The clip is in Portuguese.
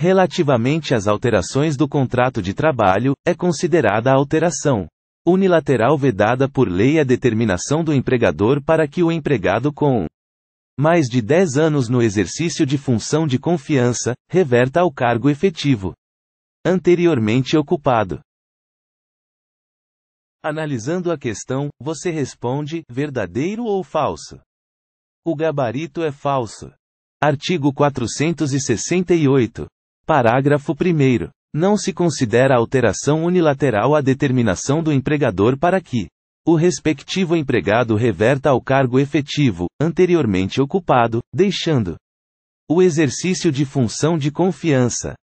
Relativamente às alterações do contrato de trabalho, é considerada a alteração unilateral vedada por lei a determinação do empregador para que o empregado com mais de 10 anos no exercício de função de confiança reverta ao cargo efetivo anteriormente ocupado. Analisando a questão, você responde: verdadeiro ou falso? O gabarito é falso. Artigo 468. Parágrafo 1. Não se considera alteração unilateral a determinação do empregador para que o respectivo empregado reverta ao cargo efetivo, anteriormente ocupado, deixando o exercício de função de confiança.